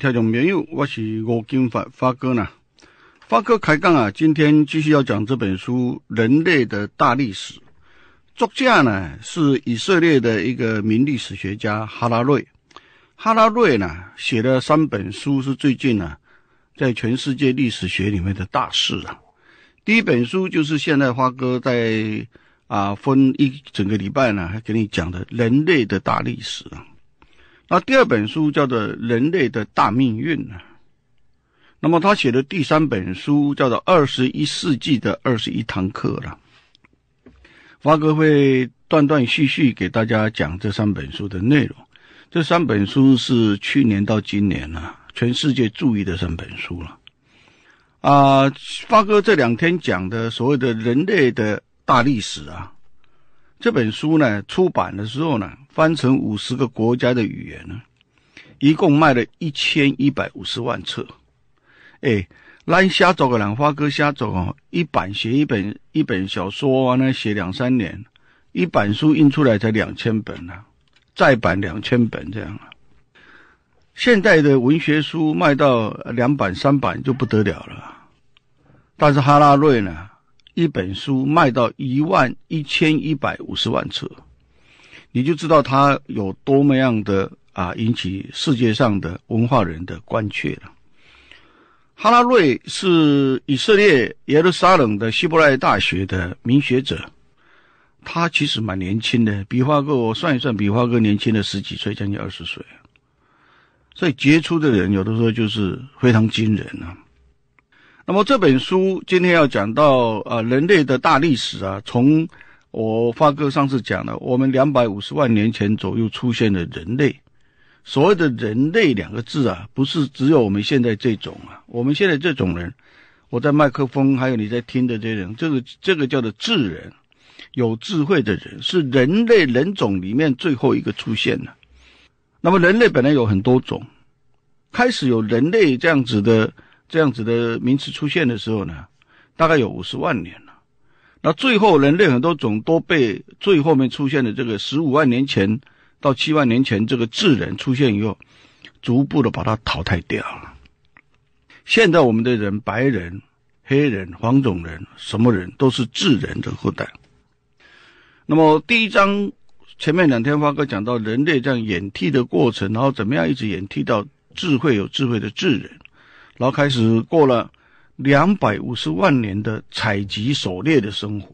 听众朋友，我是吴金发发哥呢。发哥开讲啊，今天继续要讲这本书《人类的大历史》，作家呢是以色列的一个名历史学家哈拉瑞。哈拉瑞呢写了三本书，是最近呢在全世界历史学里面的大事啊。第一本书就是现在发哥在啊分一整个礼拜呢还给你讲的《人类的大历史》啊。那第二本书叫做《人类的大命运》呢，那么他写的第三本书叫做《二十一世纪的二十一堂课》了。发哥会断断续续给大家讲这三本书的内容。这三本书是去年到今年呢，全世界注意的三本书了。啊，发哥这两天讲的所谓的人类的大历史啊，这本书呢出版的时候呢。翻成五十个国家的语言呢，一共卖了一千一百五十万册。哎，那瞎走个兰花哥瞎走哦，一版写一本一本小说啊，那写两三年，一版书印出来才两千本呢，再版两千本这样啊。现在的文学书卖到两版三版就不得了了，但是哈拉瑞呢，一本书卖到一万一千一百五十万册。你就知道他有多么样的啊，引起世界上的文化人的关切了。哈拉瑞是以色列耶路撒冷的希伯来大学的名学者，他其实蛮年轻的。比划哥，我算一算，比划哥年轻的十几岁，将近二十岁。所以杰出的人，有的时候就是非常惊人啊。那么这本书今天要讲到啊，人类的大历史啊，从。我发哥上次讲了，我们两百五十万年前左右出现的人类。所谓的人类两个字啊，不是只有我们现在这种啊。我们现在这种人，我在麦克风，还有你在听的这些人，这个这个叫做智人，有智慧的人，是人类人种里面最后一个出现的。那么人类本来有很多种，开始有人类这样子的这样子的名词出现的时候呢，大概有五十万年了。那最后，人类很多种都被最后面出现的这个十五万年前到七万年前这个智人出现以后，逐步的把它淘汰掉了。现在我们的人，白人、黑人、黄种人，什么人都是智人的后代。那么第一章前面两天，发哥讲到人类这样演替的过程，然后怎么样一直演替到智慧有智慧的智人，然后开始过了。两百五十万年的采集狩猎的生活，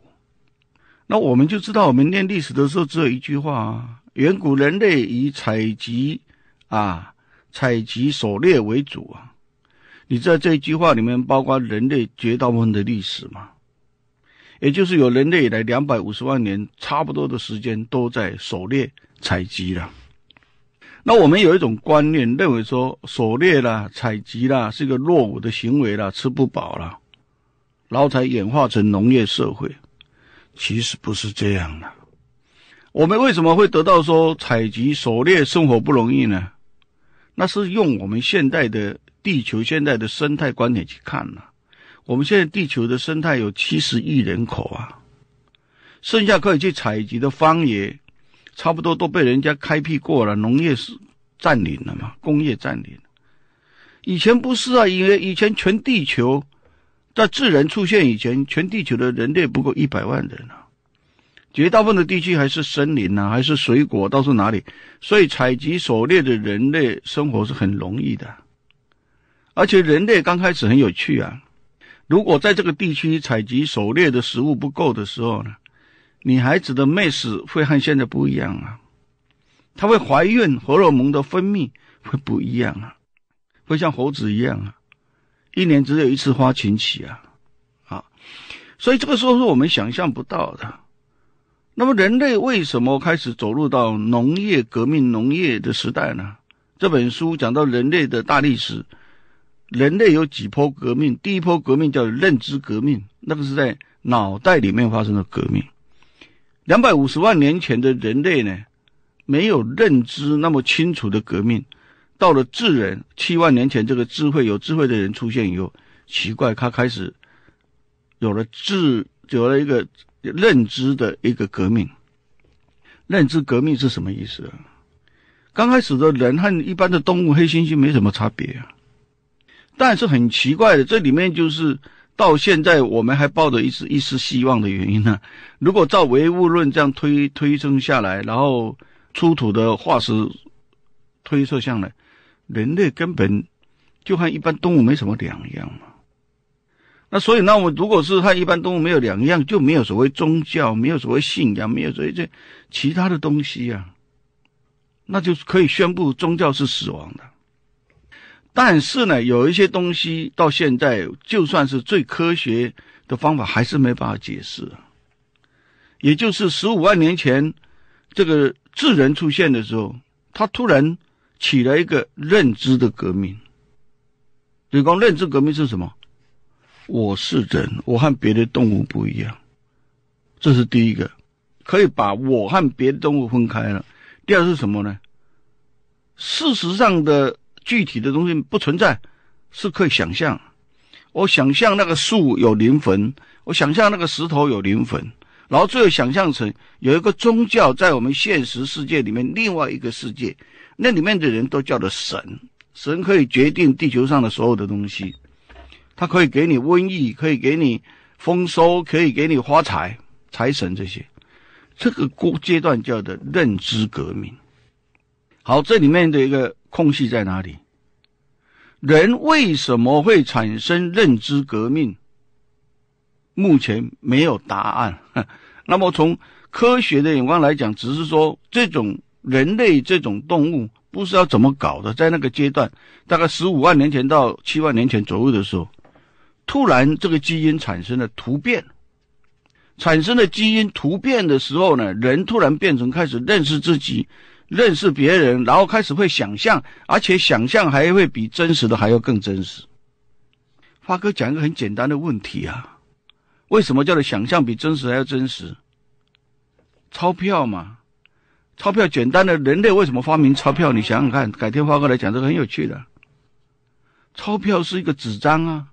那我们就知道，我们念历史的时候只有一句话啊：远古人类以采集啊、采集狩猎为主啊。你在这一句话里面，包括人类绝大部分的历史嘛？也就是有人类以来两百五十万年，差不多的时间都在狩猎采集了。那我们有一种观念，认为说狩猎啦、采集啦是一个落伍的行为了，吃不饱了，然后才演化成农业社会。其实不是这样的。我们为什么会得到说采集、狩猎生活不容易呢？那是用我们现代的地球、现代的生态观点去看了。我们现在地球的生态有七十亿人口啊，剩下可以去采集的荒野。差不多都被人家开辟过了，农业是占领了嘛，工业占领。以前不是啊，因为以前全地球，在智人出现以前，全地球的人类不够一百万人啊，绝大部分的地区还是森林呐，还是水果，到处哪里，所以采集狩猎的人类生活是很容易的。而且人类刚开始很有趣啊，如果在这个地区采集狩猎的食物不够的时候呢？女孩子的妹子会和现在不一样啊，她会怀孕，荷尔蒙的分泌会不一样啊，会像猴子一样啊，一年只有一次花情期啊，啊，所以这个时候是我们想象不到的。那么，人类为什么开始走入到农业革命、农业的时代呢？这本书讲到人类的大历史，人类有几波革命，第一波革命叫认知革命，那个是在脑袋里面发生的革命。两百五十万年前的人类呢，没有认知那么清楚的革命。到了智人七万年前，这个智慧有智慧的人出现以后，奇怪，他开始有了智，有了一个认知的一个革命。认知革命是什么意思啊？刚开始的人和一般的动物黑猩猩没什么差别啊，但是很奇怪的，这里面就是。到现在我们还抱着一丝一丝希望的原因呢？如果照唯物论这样推推证下来，然后出土的化石推测下来，人类根本就和一般动物没什么两样嘛。那所以，那我如果是和一般动物没有两样，就没有所谓宗教，没有所谓信仰，没有所谓这其他的东西啊，那就可以宣布宗教是死亡的。但是呢，有一些东西到现在，就算是最科学的方法，还是没办法解释。也就是十五万年前，这个智人出现的时候，他突然起了一个认知的革命。你光认知革命是什么？我是人，我和别的动物不一样，这是第一个，可以把我和别的动物分开了。第二是什么呢？事实上的。具体的东西不存在，是可以想象。我想象那个树有灵魂，我想象那个石头有灵魂，然后最后想象成有一个宗教在我们现实世界里面另外一个世界，那里面的人都叫做神，神可以决定地球上的所有的东西，它可以给你瘟疫，可以给你丰收，可以给你发财，财神这些。这个过阶段叫的认知革命。好，这里面的一个空隙在哪里？人为什么会产生认知革命？目前没有答案。那么从科学的眼光来讲，只是说这种人类这种动物不知道怎么搞的，在那个阶段，大概十五万年前到七万年前左右的时候，突然这个基因产生了突变，产生了基因突变的时候呢，人突然变成开始认识自己。认识别人，然后开始会想象，而且想象还会比真实的还要更真实。发哥讲一个很简单的问题啊，为什么叫做想象比真实还要真实？钞票嘛，钞票简单的，人类为什么发明钞票？你想想看，改天发哥来讲，这个很有趣的。钞票是一个纸张啊，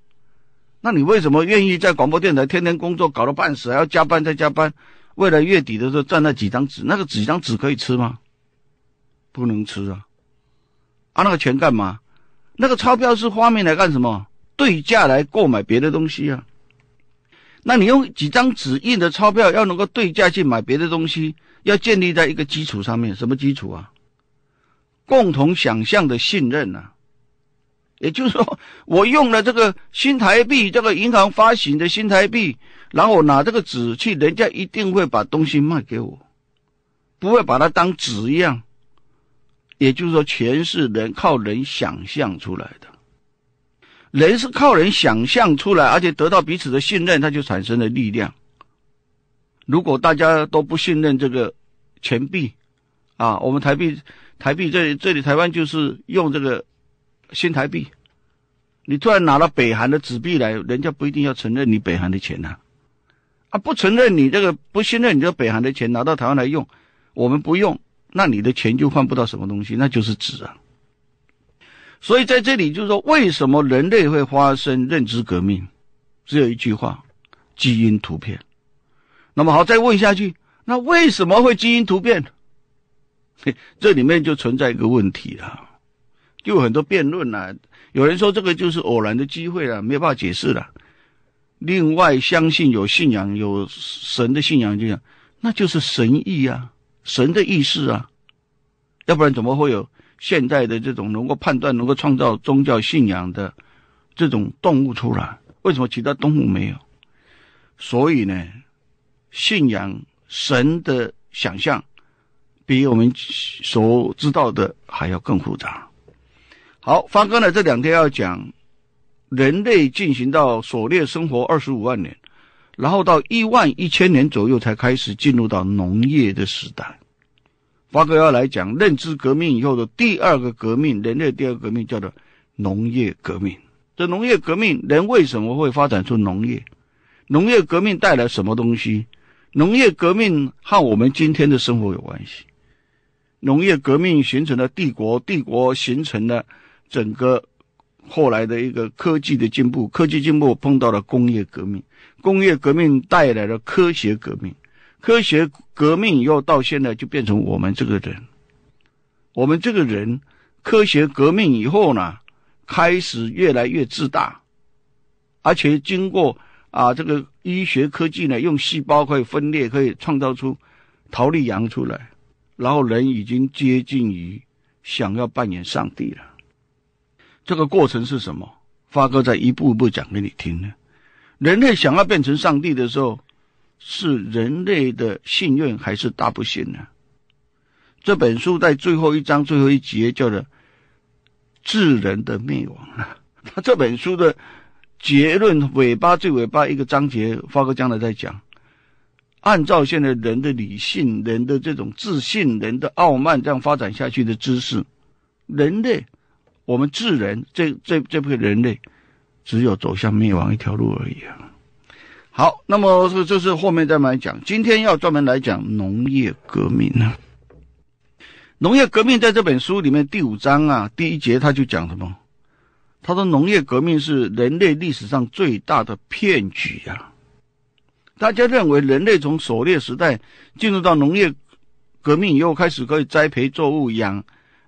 那你为什么愿意在广播电台天天工作，搞得半死，还要加班再加班？为了月底的时候赚那几张纸，那个几张纸可以吃吗？不能吃啊！啊，那个钱干嘛？那个钞票是发明来干什么？对价来购买别的东西啊。那你用几张纸印的钞票，要能够对价去买别的东西，要建立在一个基础上面，什么基础啊？共同想象的信任呐。也就是说，我用了这个新台币，这个银行发行的新台币，然后我拿这个纸去，人家一定会把东西卖给我，不会把它当纸一样。也就是说，钱是人靠人想象出来的，人是靠人想象出来，而且得到彼此的信任，它就产生了力量。如果大家都不信任这个钱币，啊，我们台币，台币这这里台湾就是用这个新台币，你突然拿了北韩的纸币来，人家不一定要承认你北韩的钱呐，啊，不承认你这个不信任你这北韩的钱，拿到台湾来用，我们不用。那你的钱就换不到什么东西，那就是纸啊。所以在这里就是说，为什么人类会发生认知革命？只有一句话：基因突变。那么好，再问下去，那为什么会基因突变？这里面就存在一个问题啊，就有很多辩论啊。有人说这个就是偶然的机会了，没办法解释了。另外，相信有信仰，有神的信仰，就讲那就是神意啊。神的意识啊，要不然怎么会有现在的这种能够判断、能够创造宗教信仰的这种动物出来？为什么其他动物没有？所以呢，信仰神的想象比我们所知道的还要更复杂。好，方哥呢这两天要讲人类进行到狩猎生活二十五万年。然后到一万一千年左右才开始进入到农业的时代。八个要来讲认知革命以后的第二个革命，人类第二革命叫做农业革命。这农业革命人为什么会发展出农业？农业革命带来什么东西？农业革命和我们今天的生活有关系。农业革命形成了帝国，帝国形成了整个后来的一个科技的进步，科技进步碰到了工业革命。工业革命带来了科学革命，科学革命以后到现在就变成我们这个人，我们这个人，科学革命以后呢，开始越来越自大，而且经过啊这个医学科技呢，用细胞可以分裂，可以创造出陶丽羊出来，然后人已经接近于想要扮演上帝了，这个过程是什么？发哥在一步一步讲给你听呢。人类想要变成上帝的时候，是人类的幸运还是大不幸呢？这本书在最后一章最后一节叫做“智人的灭亡”。那 这本书的结论，尾巴最尾巴一个章节，发哥将来再讲。按照现在人的理性、人的这种自信、人的傲慢这样发展下去的知识，人类，我们智人，这这这部分人类。只有走向灭亡一条路而已啊！好，那么这这是后面再慢慢讲。今天要专门来讲农业革命呢。农业革命在这本书里面第五章啊第一节他就讲什么？他说农业革命是人类历史上最大的骗局啊！大家认为人类从狩猎时代进入到农业革命以后，开始可以栽培作物、养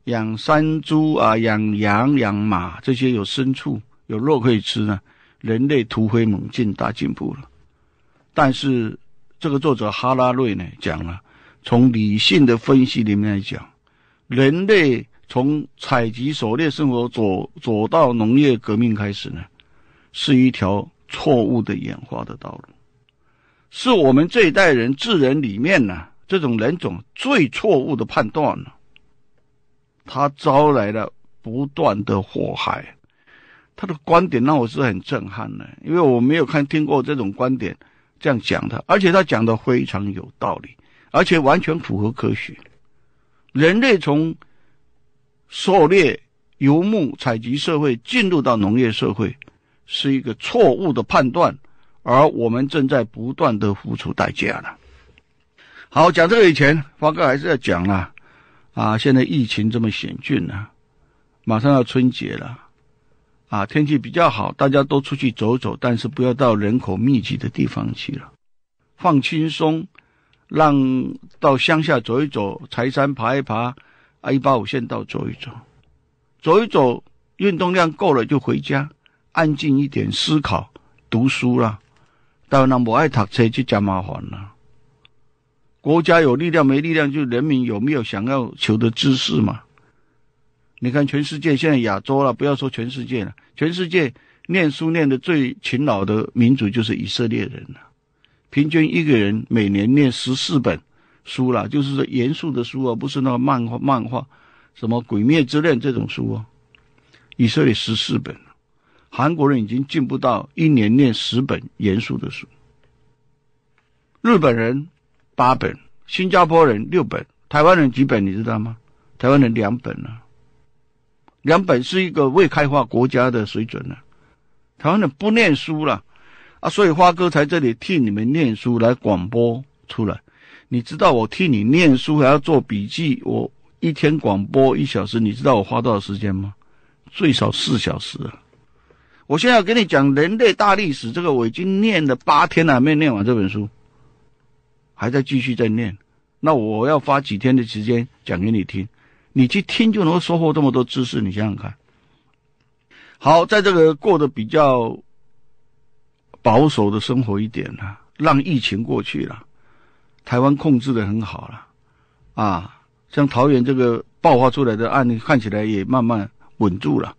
养山猪啊、养羊、养马这些有牲畜。有肉可以吃呢，人类突飞猛进、大进步了。但是这个作者哈拉瑞呢，讲了从理性的分析里面来讲，人类从采集狩猎生活走走到农业革命开始呢，是一条错误的演化的道路，是我们这一代人智人里面呢这种人种最错误的判断了，它招来了不断的祸害。他的观点让我是很震撼的，因为我没有看听过这种观点这样讲的，而且他讲的非常有道理，而且完全符合科学。人类从狩猎、游牧、采集社会进入到农业社会，是一个错误的判断，而我们正在不断的付出代价了。好，讲这个以前，花哥还是要讲啦、啊，现在疫情这么险峻呢，马上要春节了。啊，天气比较好，大家都出去走走，但是不要到人口密集的地方去了，放轻松，让到乡下走一走，柴山爬一爬，A 八五线道走一走，走一走，运动量够了就回家，安静一点思考读书啦。到那摩艾爱车就加麻烦了。国家有力量没力量，就人民有没有想要求的知识嘛。你看，全世界现在亚洲了，不要说全世界了，全世界念书念的最勤劳的民族就是以色列人了。平均一个人每年念十四本书了，就是说严肃的书啊，不是那个漫画漫画，什么《鬼灭之刃》这种书啊。以色列十四本，韩国人已经进不到一年念十本严肃的书，日本人八本，新加坡人六本，台湾人几本？你知道吗？台湾人两本了。两本是一个未开发国家的水准了，台湾的不念书了啊，所以花哥才这里替你们念书来广播出来。你知道我替你念书还要做笔记，我一天广播一小时，你知道我花多少时间吗？最少四小时啊！我现在要跟你讲人类大历史，这个我已经念了八天了，还没念完这本书，还在继续在念。那我要花几天的时间讲给你听。你去听就能够收获这么多知识，你想想看。好，在这个过得比较保守的生活一点了，让疫情过去了，台湾控制的很好了，啊，像桃园这个爆发出来的案例，看起来也慢慢稳住了，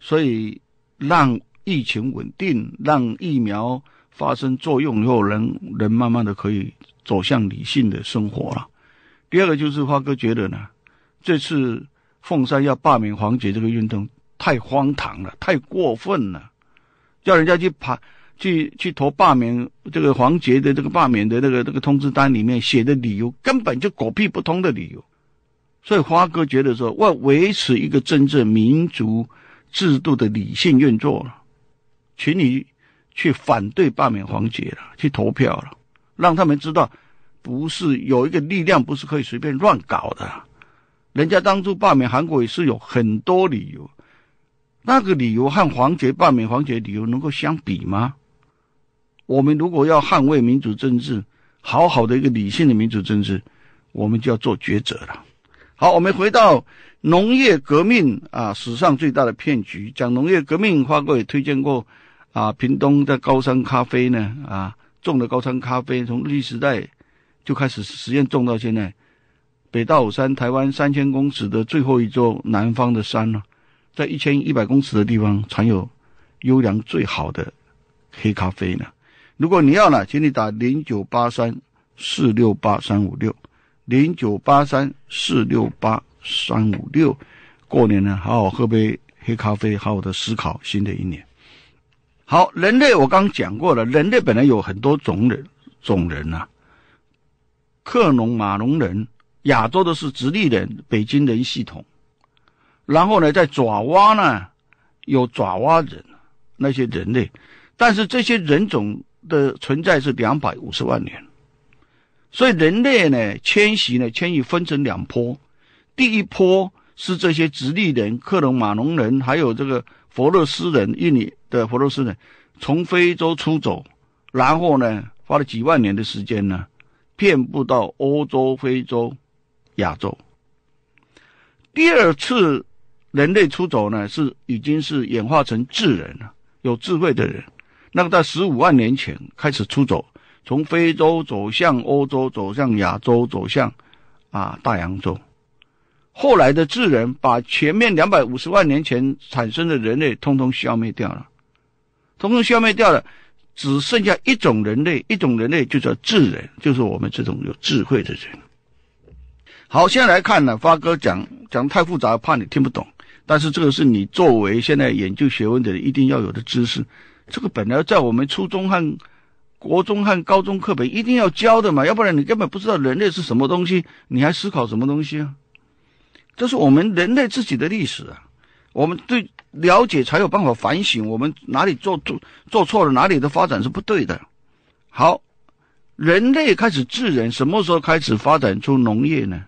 所以让疫情稳定，让疫苗发生作用以后，人人慢慢的可以走向理性的生活了。第二个就是花哥觉得呢。这次凤山要罢免黄杰这个运动太荒唐了，太过分了，叫人家去爬去去投罢免这个黄杰的这个罢免的那个那个通知单里面写的理由根本就狗屁不通的理由，所以花哥觉得说，为维持一个真正民族制度的理性运作，请你去反对罢免黄杰了，去投票了，让他们知道，不是有一个力量不是可以随便乱搞的。人家当初罢免韩国也是有很多理由，那个理由和黄杰罢免黄杰理由能够相比吗？我们如果要捍卫民主政治，好好的一个理性的民主政治，我们就要做抉择了。好，我们回到农业革命啊，史上最大的骗局。讲农业革命，花哥也推荐过啊，屏东的高山咖啡呢啊，种的高山咖啡从历史代就开始实验种到现在。北大武山，台湾三千公尺的最后一座南方的山呢，在一千一百公尺的地方，产有优良最好的黑咖啡呢。如果你要了，请你打零九八三四六八三五六零九八三四六八三五六。过年呢，好好喝杯黑咖啡，好好的思考新的一年。好，人类，我刚讲过了，人类本来有很多种人，种人啊，克隆马龙人。亚洲的是直立人、北京人系统，然后呢，在爪哇呢有爪哇人那些人类，但是这些人种的存在是两百五十万年，所以人类呢迁徙呢迁移分成两坡，第一坡是这些直立人、克隆马农人，还有这个佛罗斯人、印尼的佛罗斯人从非洲出走，然后呢花了几万年的时间呢，遍布到欧洲、非洲。亚洲，第二次人类出走呢，是已经是演化成智人了，有智慧的人。那个在十五万年前开始出走，从非洲走向欧洲，走向亚洲，走向啊大洋洲。后来的智人把前面两百五十万年前产生的人类通通消灭掉了，通通消灭掉了，只剩下一种人类，一种人类就叫智人，就是我们这种有智慧的人。好，现在来看呢，发哥讲讲太复杂，怕你听不懂。但是这个是你作为现在研究学问的一定要有的知识。这个本来在我们初中和国中和高中课本一定要教的嘛，要不然你根本不知道人类是什么东西，你还思考什么东西啊？这是我们人类自己的历史啊，我们对了解才有办法反省我们哪里做做做错了，哪里的发展是不对的。好，人类开始智人，什么时候开始发展出农业呢？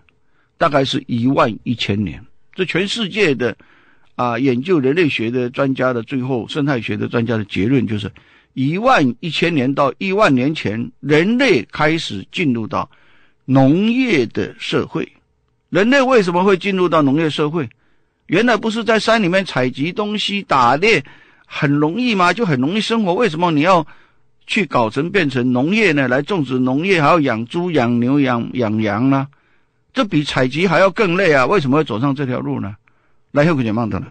大概是一万一千年，这全世界的啊研究人类学的专家的最后生态学的专家的结论就是，一万一千年到一万年前，人类开始进入到农业的社会。人类为什么会进入到农业社会？原来不是在山里面采集东西、打猎很容易吗？就很容易生活。为什么你要去搞成变成农业呢？来种植农业，还要养猪、养牛、养养羊呢？这比采集还要更累啊！为什么会走上这条路呢？来 h e l l 的了。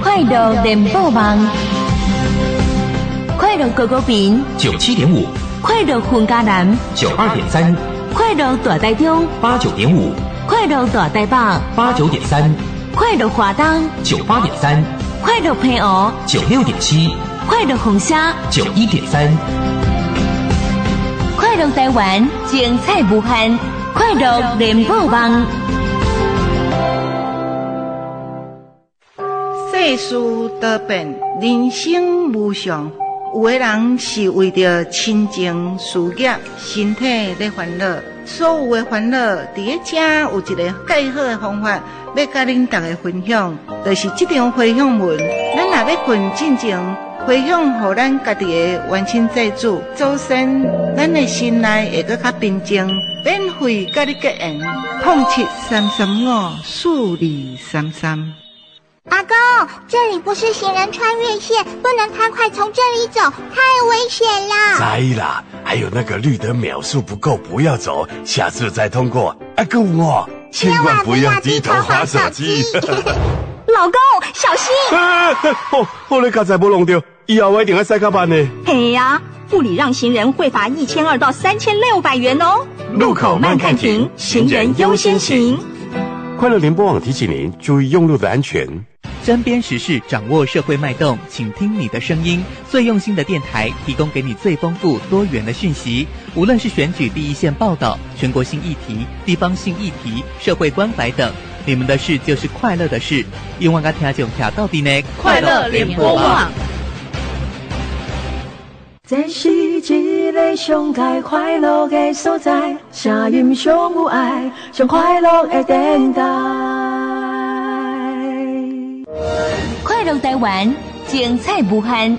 快乐电波网，快乐狗狗饼九七点五，快乐全家南九二点三，快乐大台中八九点五，快乐大台棒八九点三，快乐华东九八点三，快乐配偶九六点七。快乐红虾九一点三，快乐台湾精彩无限，快乐连宝网。世事多变，人生无常。有的人是为着亲情、事业、身体在烦恼。所有的烦恼，第一，家有一个最好的方法，要甲恁大家分享，就是这张分享文。咱若要困进前。回向予咱家己诶元亲债主，祖先，咱的心内会搁较平静，免费家你个人。碰七三三五四二三三。阿公，这里不是行人穿越线，不能太快从这里走，太危险了。在啦，还有那个绿灯秒数不够，不要走，下次再通过。阿公，哦，千万不要低头玩手机。老公，小心。哦，我咧刚才不弄丢。以后我定在西卡班呢。嘿呀，不礼让行人会罚一千二到三千六百元哦。路口慢看停，行人优先行。快乐联播网提醒您注意用路的安全。沾边时事，掌握社会脉动，请听你的声音。最用心的电台，提供给你最丰富多元的讯息。无论是选举第一线报道、全国性议题、地方性议题、社会关怀等，你们的事就是快乐的事。因为敢听就调到底呢！快乐联播网。这是一个上界快乐的所在，声音上有爱，上快乐的电台。快乐台湾，精彩无限。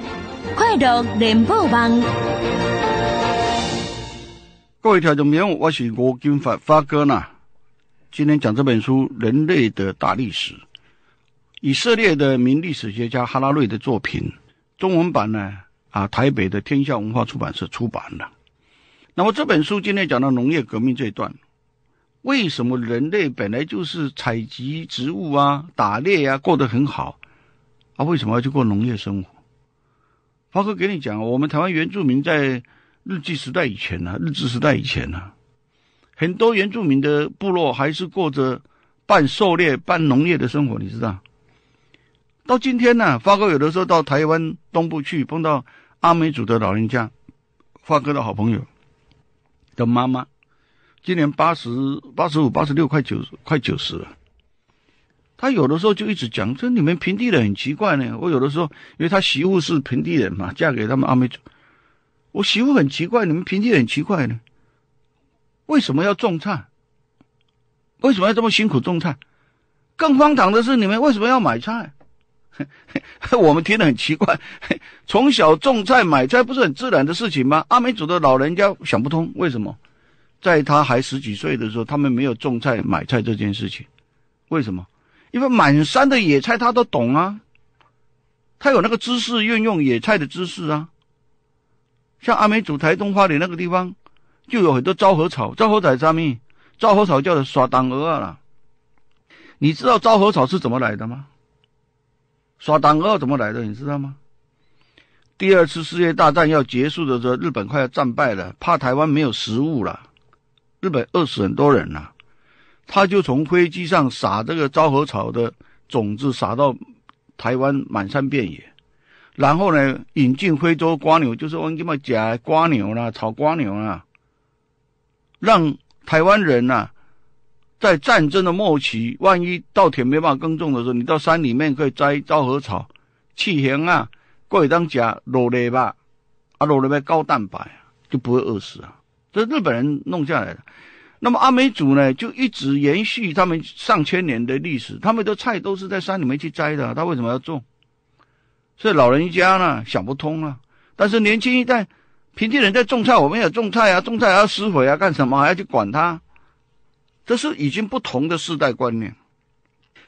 快乐联播网。各位听众朋友，我是吴金发发哥呢。今天讲这本书《人类的大历史》，以色列的名历史学家哈拉瑞的作品，中文版呢？啊，台北的天下文化出版社出版的。那么这本书今天讲到农业革命这一段，为什么人类本来就是采集植物啊、打猎呀，过得很好？啊，为什么要去过农业生活？发哥给你讲，我们台湾原住民在日记时代以前呢，日治时代以前呢，很多原住民的部落还是过着半狩猎半农业的生活，你知道？到今天呢，发哥有的时候到台湾东部去碰到。阿美族的老人家，发哥的好朋友的妈妈，今年八十八十五、八十六，快九快九十了。他有的时候就一直讲：“这你们平地人很奇怪呢。”我有的时候，因为他媳妇是平地人嘛，嫁给他们阿美族，我媳妇很奇怪，你们平地人很奇怪呢。为什么要种菜？为什么要这么辛苦种菜？更荒唐的是，你们为什么要买菜？我们听得很奇怪，从小种菜买菜不是很自然的事情吗？阿美族的老人家想不通为什么，在他还十几岁的时候，他们没有种菜买菜这件事情，为什么？因为满山的野菜他都懂啊，他有那个知识运用野菜的知识啊。像阿美族台东花莲那个地方，就有很多招禾草，招禾仔上面招禾草叫做耍当鹅啦。你知道招禾草是怎么来的吗？刷单二怎么来的？你知道吗？第二次世界大战要结束的时候，日本快要战败了，怕台湾没有食物了，日本饿死很多人了，他就从飞机上撒这个昭和草的种子，撒到台湾满山遍野，然后呢，引进非洲瓜牛，就是我们这么讲瓜牛啦、炒瓜牛啦，让台湾人呐。在战争的末期，万一稻田没办法耕种的时候，你到山里面可以摘昭禾草、气田啊，过来当吃罗雷吧，阿罗雷巴高蛋白，就不会饿死啊。这日本人弄下来的。那么阿美族呢，就一直延续他们上千年的历史，他们的菜都是在山里面去摘的。他为什么要种？所以老人家呢想不通了。但是年轻一代，平地人在种菜，我们也种菜啊，种菜还要施肥啊，干什么还要去管它？这是已经不同的世代观念。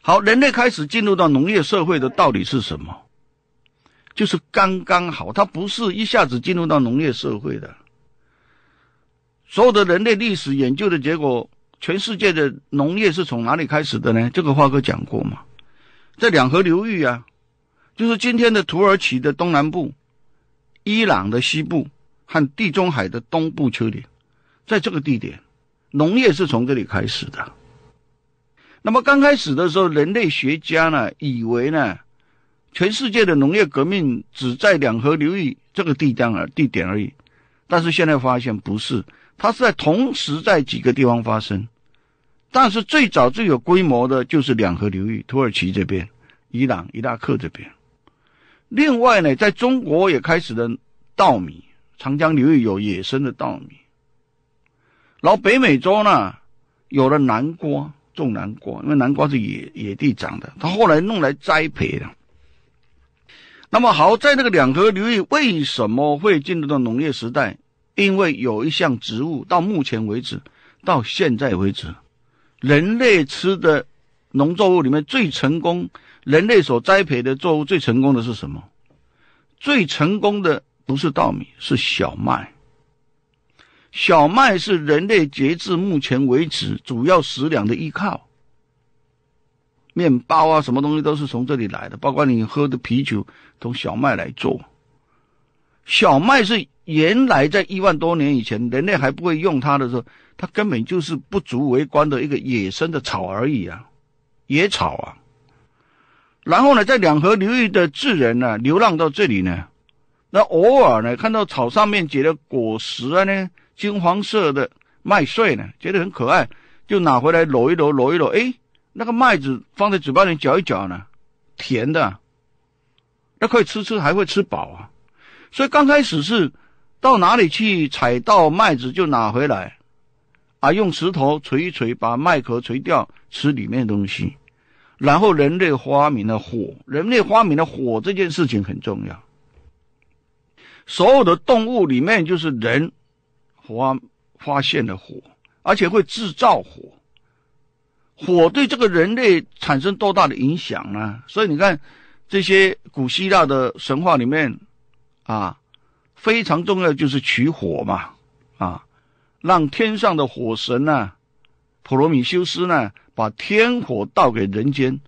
好，人类开始进入到农业社会的到底是什么？就是刚刚好，它不是一下子进入到农业社会的。所有的人类历史研究的结果，全世界的农业是从哪里开始的呢？这个华哥讲过嘛，在两河流域啊，就是今天的土耳其的东南部、伊朗的西部和地中海的东部丘陵，在这个地点。农业是从这里开始的。那么刚开始的时候，人类学家呢，以为呢，全世界的农业革命只在两河流域这个地方而地点而已。但是现在发现不是，它是在同时在几个地方发生。但是最早最有规模的就是两河流域、土耳其这边、伊朗、伊拉克这边。另外呢，在中国也开始了稻米，长江流域有野生的稻米。然后北美洲呢，有了南瓜，种南瓜，因为南瓜是野野地长的，他后来弄来栽培的。那么好在那个两河流域为什么会进入到农业时代？因为有一项植物到目前为止，到现在为止，人类吃的农作物里面最成功，人类所栽培的作物最成功的是什么？最成功的不是稻米，是小麦。小麦是人类截至目前为止主要食粮的依靠，面包啊，什么东西都是从这里来的，包括你喝的啤酒，从小麦来做。小麦是原来在一万多年以前，人类还不会用它的时候，它根本就是不足为观的一个野生的草而已啊，野草啊。然后呢，在两河流域的智人呢，流浪到这里呢，那偶尔呢，看到草上面结的果实呢。金黄色的麦穗呢，觉得很可爱，就拿回来揉一揉，揉一揉，哎，那个麦子放在嘴巴里嚼一嚼呢，甜的，那可以吃吃，还会吃饱啊。所以刚开始是到哪里去采到麦子就拿回来，啊，用石头锤一锤，把麦壳锤掉，吃里面的东西。然后人类发明了火，人类发明了火这件事情很重要。所有的动物里面就是人。发发现了火，而且会制造火。火对这个人类产生多大的影响呢？所以你看，这些古希腊的神话里面，啊，非常重要就是取火嘛，啊，让天上的火神呢，普罗米修斯呢，把天火倒给人间。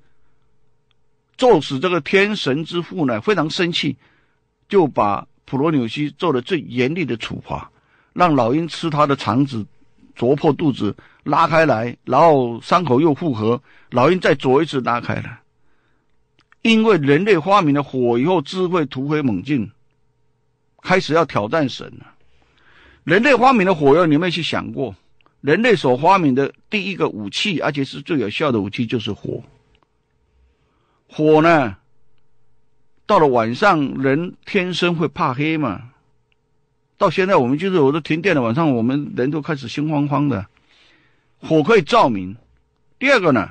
咒死这个天神之父呢，非常生气，就把普罗纽西做了最严厉的处罚。让老鹰吃它的肠子，啄破肚子，拉开来，然后伤口又复合。老鹰再啄一次，拉开了。因为人类发明了火以后，智慧突飞猛进，开始要挑战神了。人类发明了火药，你你没有去想过，人类所发明的第一个武器，而且是最有效的武器，就是火。火呢，到了晚上，人天生会怕黑嘛。到现在我们就是我都停电了，晚上我们人都开始心慌慌的。火可以照明。第二个呢，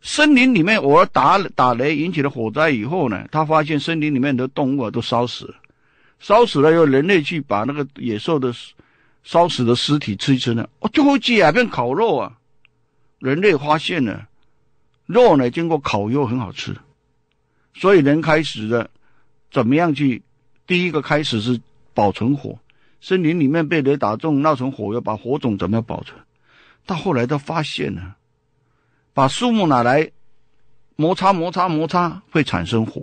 森林里面我打打雷引起了火灾以后呢，他发现森林里面的动物啊都烧死，烧死了以后人类去把那个野兽的烧死的尸体吃一吃呢，哦就会变烤肉啊。人类发现了肉呢，经过烤肉很好吃，所以人开始的怎么样去？第一个开始是保存火。森林里面被雷打中，闹成火，要把火种怎么样保存？到后来都发现了，把树木拿来摩擦，摩擦，摩擦会产生火。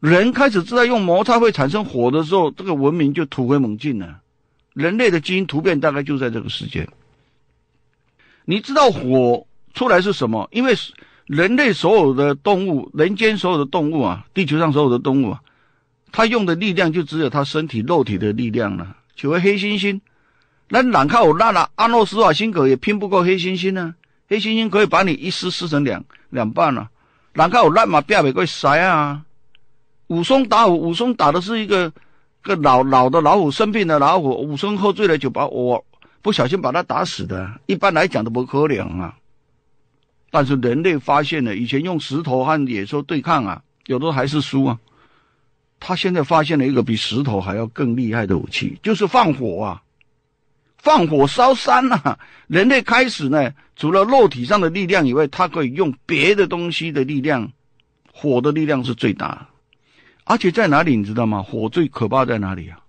人开始知道用摩擦会产生火的时候，这个文明就突飞猛进呢。人类的基因突变大概就在这个时间。你知道火出来是什么？因为人类所有的动物，人间所有的动物啊，地球上所有的动物啊。他用的力量就只有他身体肉体的力量了。请问黑猩猩，那难看我那了，阿诺斯瓦辛格也拼不过黑猩猩呢？黑猩猩可以把你一撕撕成两两半了，难看我那马彪没个塞啊。武松打虎，武松打的是一个个老老的老虎，生病的老虎。武松喝醉了酒，把我不小心把他打死的。一般来讲都不可怜啊。但是人类发现了以前用石头和野兽对抗啊，有的还是输啊。他现在发现了一个比石头还要更厉害的武器，就是放火啊！放火烧山呐！人类开始呢，除了肉体上的力量以外，他可以用别的东西的力量。火的力量是最大，而且在哪里你知道吗？火最可怕在哪里啊？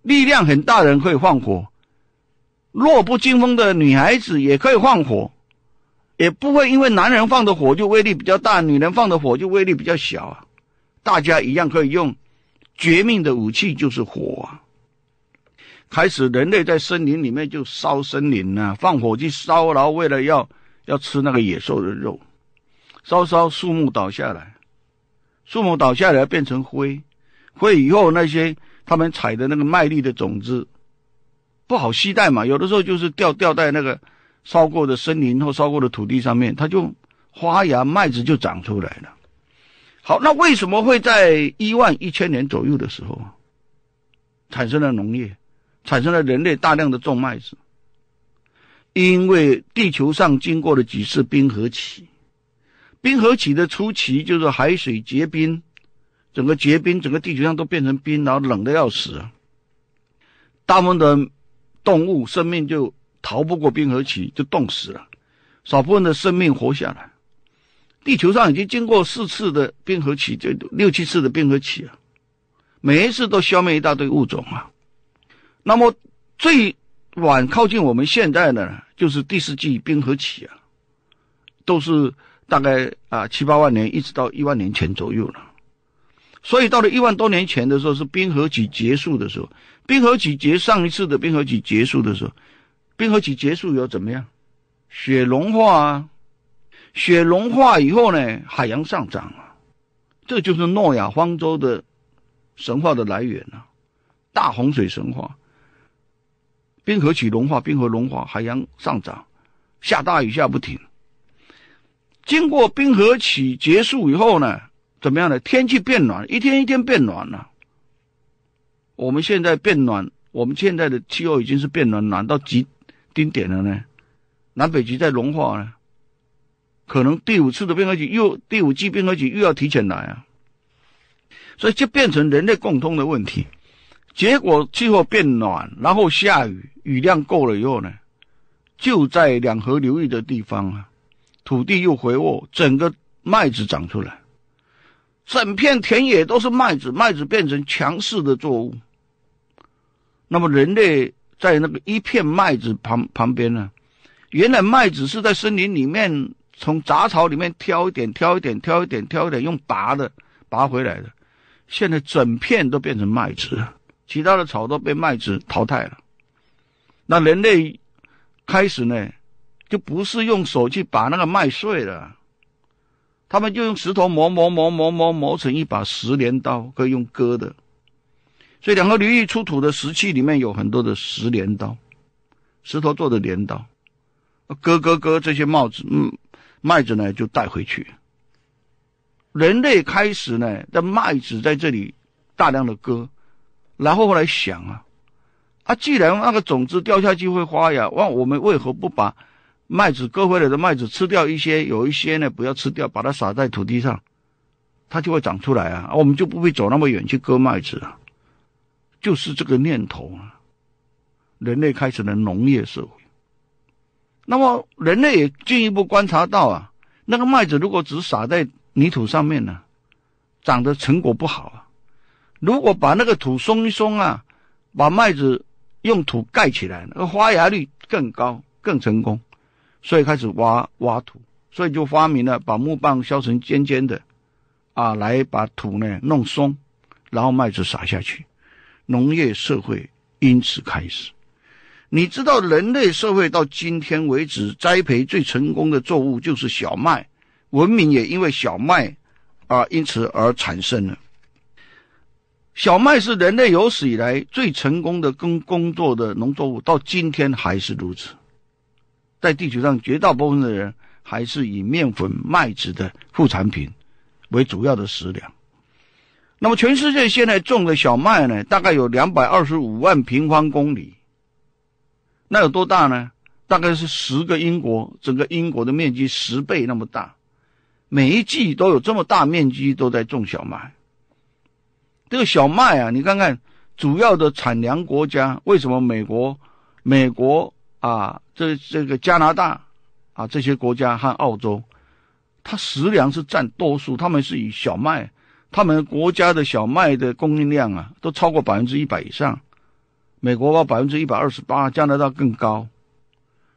力量很大，人可以放火；弱不禁风的女孩子也可以放火，也不会因为男人放的火就威力比较大，女人放的火就威力比较小啊。大家一样可以用绝命的武器，就是火。开始，人类在森林里面就烧森林呐，放火去烧，然后为了要要吃那个野兽的肉，烧烧树木倒下来，树木倒下来变成灰，灰以后那些他们采的那个麦粒的种子，不好吸带嘛，有的时候就是掉掉在那个烧过的森林或烧过的土地上面，它就发芽，麦子就长出来了。好，那为什么会在一万一千年左右的时候产生了农业，产生了人类大量的种麦子？因为地球上经过了几次冰河期，冰河期的初期就是海水结冰，整个结冰，整个地球上都变成冰，然后冷的要死，大部分的动物生命就逃不过冰河期，就冻死了，少部分的生命活下来。地球上已经经过四次的冰河期，这六七次的冰河期啊，每一次都消灭一大堆物种啊。那么最晚靠近我们现在的就是第四纪冰河期啊，都是大概啊七八万年一直到一万年前左右了。所以到了一万多年前的时候，是冰河期结束的时候。冰河期结上一次的冰河期结束的时候，冰河期结束以后怎么样？雪融化啊。雪融化以后呢，海洋上涨了，这就是诺亚方舟的神话的来源了，大洪水神话。冰河起融化，冰河融化，海洋上涨，下大雨下不停。经过冰河期结束以后呢，怎么样呢？天气变暖，一天一天变暖了。我们现在变暖，我们现在的气候已经是变暖，暖到极顶点了呢，南北极在融化呢。可能第五次的变革期又第五季变革期又要提前来啊，所以就变成人类共通的问题。结果气候变暖，然后下雨，雨量够了以后呢，就在两河流域的地方啊，土地又回沃，整个麦子长出来，整片田野都是麦子，麦子变成强势的作物。那么人类在那个一片麦子旁旁边呢，原来麦子是在森林里面。从杂草里面挑一点，挑一点，挑一点，挑一点，用拔的拔回来的。现在整片都变成麦子，其他的草都被麦子淘汰了。那人类开始呢，就不是用手去把那个麦穗了，他们就用石头磨磨磨磨磨磨成一把石镰刀，可以用割的。所以两河流域出土的石器里面有很多的石镰刀，石头做的镰刀，割割割这些帽子，嗯。麦子呢就带回去。人类开始呢，的麦子在这里大量的割，然后后来想啊，啊既然那个种子掉下去会发芽，哇我们为何不把麦子割回来的麦子吃掉一些，有一些呢不要吃掉，把它撒在土地上，它就会长出来啊，我们就不会走那么远去割麦子啊，就是这个念头啊，人类开始了农业社会。那么，人类也进一步观察到啊，那个麦子如果只撒在泥土上面呢，长得成果不好啊。如果把那个土松一松啊，把麦子用土盖起来，那个发芽率更高，更成功。所以开始挖挖土，所以就发明了把木棒削成尖尖的，啊，来把土呢弄松，然后麦子撒下去，农业社会因此开始。你知道，人类社会到今天为止，栽培最成功的作物就是小麦，文明也因为小麦，啊，因此而产生了。小麦是人类有史以来最成功的耕工作的农作物，到今天还是如此。在地球上，绝大部分的人还是以面粉、麦子的副产品为主要的食粮。那么，全世界现在种的小麦呢，大概有两百二十五万平方公里。那有多大呢？大概是十个英国，整个英国的面积十倍那么大，每一季都有这么大面积都在种小麦。这个小麦啊，你看看主要的产粮国家，为什么美国、美国啊，这这个加拿大啊，这些国家和澳洲，它食粮是占多数，他们是以小麦，他们国家的小麦的供应量啊，都超过百分之一百以上。美国把百分之一百二十八，加拿大更高，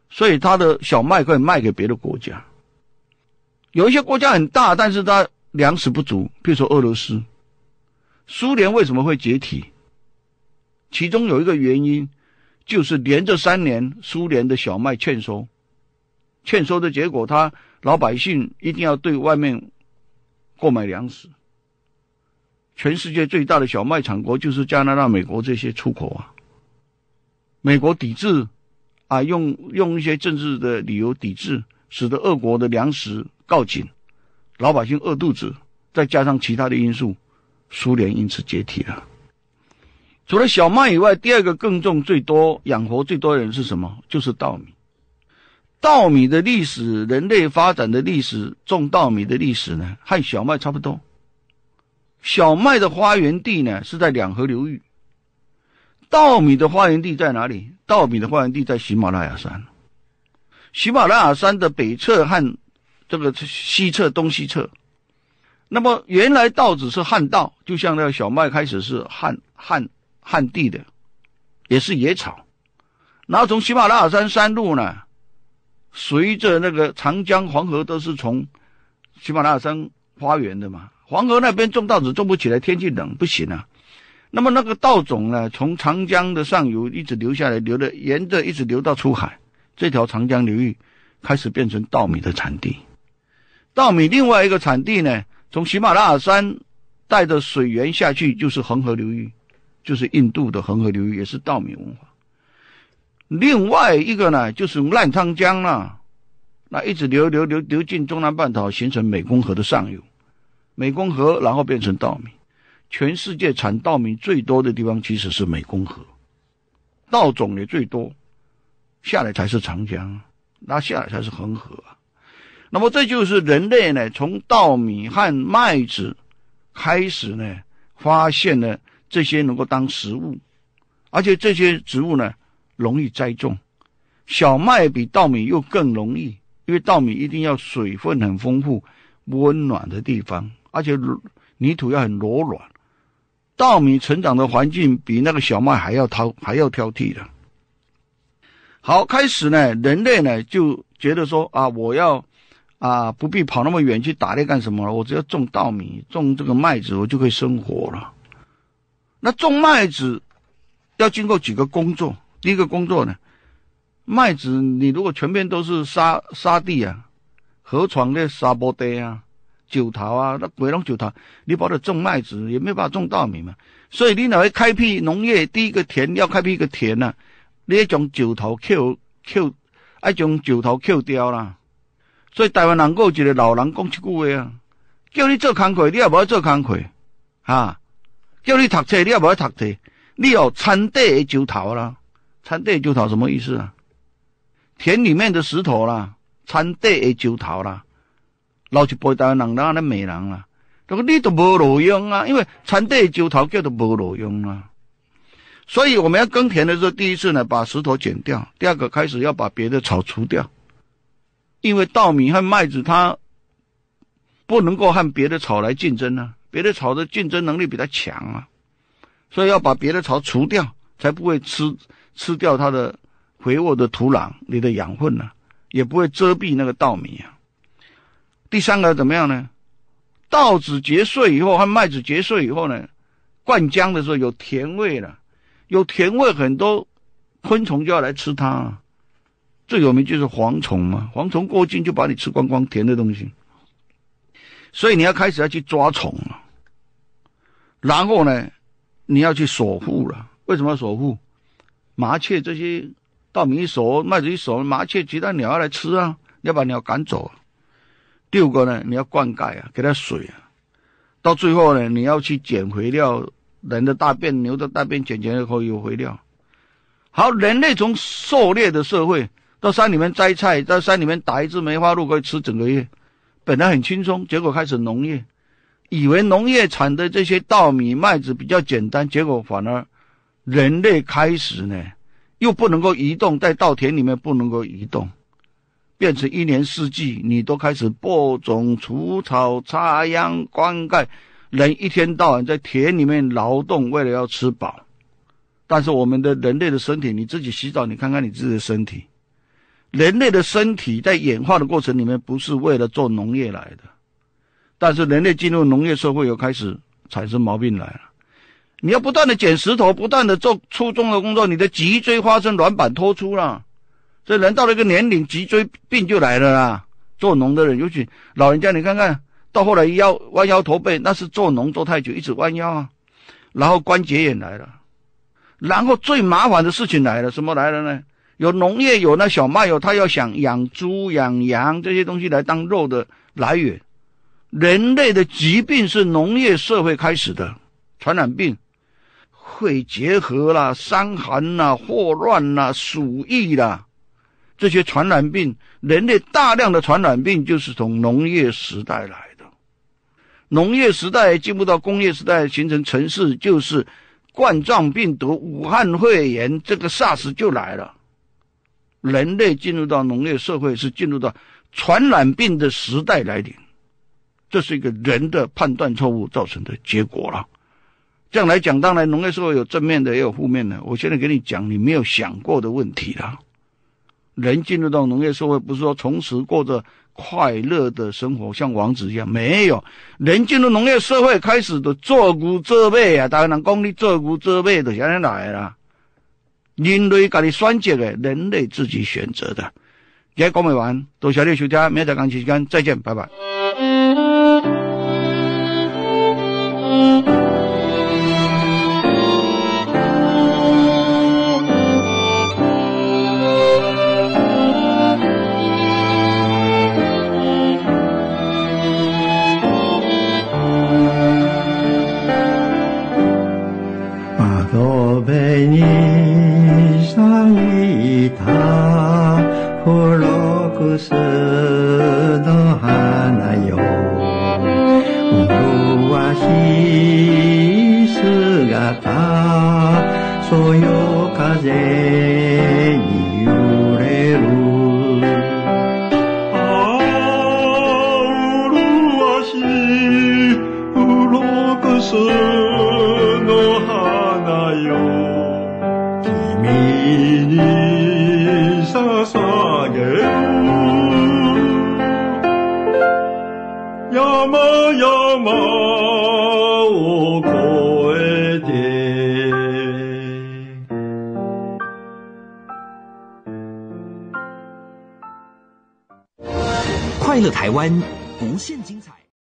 所以它的小麦可以卖给别的国家。有一些国家很大，但是它粮食不足，比如说俄罗斯、苏联为什么会解体？其中有一个原因，就是连着三年苏联的小麦欠收，欠收的结果，他老百姓一定要对外面购买粮食。全世界最大的小麦产国就是加拿大、美国这些出口啊。美国抵制，啊，用用一些政治的理由抵制，使得俄国的粮食告紧，老百姓饿肚子，再加上其他的因素，苏联因此解体了。除了小麦以外，第二个更重最多、养活最多的人是什么？就是稻米。稻米的历史，人类发展的历史，种稻米的历史呢，和小麦差不多。小麦的发源地呢，是在两河流域。稻米的发源地在哪里？稻米的发源地在喜马拉雅山。喜马拉雅山的北侧和这个西侧、东西侧，那么原来稻子是旱稻，就像那个小麦开始是旱、旱、旱地的，也是野草。然后从喜马拉雅山山路呢，随着那个长江、黄河都是从喜马拉雅山花园的嘛。黄河那边种稻子种不起来，天气冷不行啊。那么那个稻种呢，从长江的上游一直流下来，流的沿着一直流到出海，这条长江流域开始变成稻米的产地。稻米另外一个产地呢，从喜马拉雅山带着水源下去，就是恒河流域，就是印度的恒河流域，也是稻米文化。另外一个呢，就是澜沧江了，那一直流流流流进中南半岛，形成湄公河的上游，湄公河然后变成稻米。全世界产稻米最多的地方其实是湄公河，稻种也最多，下来才是长江，那下来才是恒河。那么这就是人类呢，从稻米和麦子开始呢，发现呢这些能够当食物，而且这些植物呢容易栽种，小麦比稻米又更容易，因为稻米一定要水分很丰富、温暖的地方，而且泥土要很柔软。稻米成长的环境比那个小麦还要挑，还要挑剔的。好，开始呢，人类呢就觉得说啊，我要，啊，不必跑那么远去打猎干什么了，我只要种稻米，种这个麦子，我就可以生活了。那种麦子，要经过几个工作？第一个工作呢，麦子你如果全遍都是沙沙地啊，河床的沙坡地啊。九头啊，那鬼弄九头，你把它种麦子也没法种稻米嘛。所以你哪会开辟农业？第一个田要开辟一个田呢，你要将九头扣扣，要将九头扣掉啦。所以台湾人有一个老人讲一句话啊，叫你做工课，你也不要做工课，啊，叫你读册，你也不要读册，你有产地的九头啦，产地的九头什么意思啊？田里面的石头啦，产地的九头啦。老一辈台湾人，哪能美人啦？这个你都无路用啊！因为产地旧头叫都无路用啊。所以我们要耕田的时候，第一次呢，把石头剪掉；第二个开始要把别的草除掉，因为稻米和麦子它不能够和别的草来竞争啊！别的草的竞争能力比它强啊，所以要把别的草除掉，才不会吃吃掉它的肥沃的土壤里的养分呢，也不会遮蔽那个稻米啊。第三个怎么样呢？稻子结穗以后和麦子结穗以后呢，灌浆的时候有甜味了，有甜味很多昆虫就要来吃它。最有名就是蝗虫嘛，蝗虫过境就把你吃光光甜的东西。所以你要开始要去抓虫了。然后呢，你要去守护了。为什么要守护？麻雀这些稻米一熟、麦子一熟，麻雀、其他鸟要来吃啊，要把鸟赶走。第五个呢，你要灌溉啊，给它水啊。到最后呢，你要去捡肥料，人的大便、牛的大便捡起来以后有肥料。好，人类从狩猎的社会到山里面摘菜，在山里面打一只梅花鹿可以吃整个月，本来很轻松，结果开始农业，以为农业产的这些稻米、麦子比较简单，结果反而人类开始呢，又不能够移动，在稻田里面不能够移动。变成一年四季，你都开始播种、除草、插秧、灌溉，人一天到晚在田里面劳动，为了要吃饱。但是我们的人类的身体，你自己洗澡，你看看你自己的身体，人类的身体在演化的过程里面不是为了做农业来的。但是人类进入农业社会，又开始产生毛病来了。你要不断的捡石头，不断的做粗重的工作，你的脊椎发生软板脱出了。这人到了一个年龄，脊椎病就来了啦。做农的人尤其老人家，你看看到后来腰弯腰驼背，那是做农做太久一直弯腰啊。然后关节也来了，然后最麻烦的事情来了，什么来了呢？有农业，有那小麦，有他要想养猪养羊这些东西来当肉的来源。人类的疾病是农业社会开始的，传染病，肺结核啦、伤寒啦、霍乱啦、鼠疫啦。这些传染病，人类大量的传染病就是从农业时代来的。农业时代进步到工业时代，形成城市，就是冠状病毒、武汉肺炎这个 SARS 就来了。人类进入到农业社会，是进入到传染病的时代来临。这是一个人的判断错误造成的结果了。这样来讲，当然农业社会有正面的，也有负面的。我现在给你讲你没有想过的问题了。人进入到农业社会，不是说从此过着快乐的生活，像王子一样。没有人进入农业社会，开始的做古做弊啊！大家能讲你做古做弊，的，现在来了。人类家己选择的，人类自己选择的。今天讲未完，多谢你收听，明天讲时间，再见，拜拜。台湾。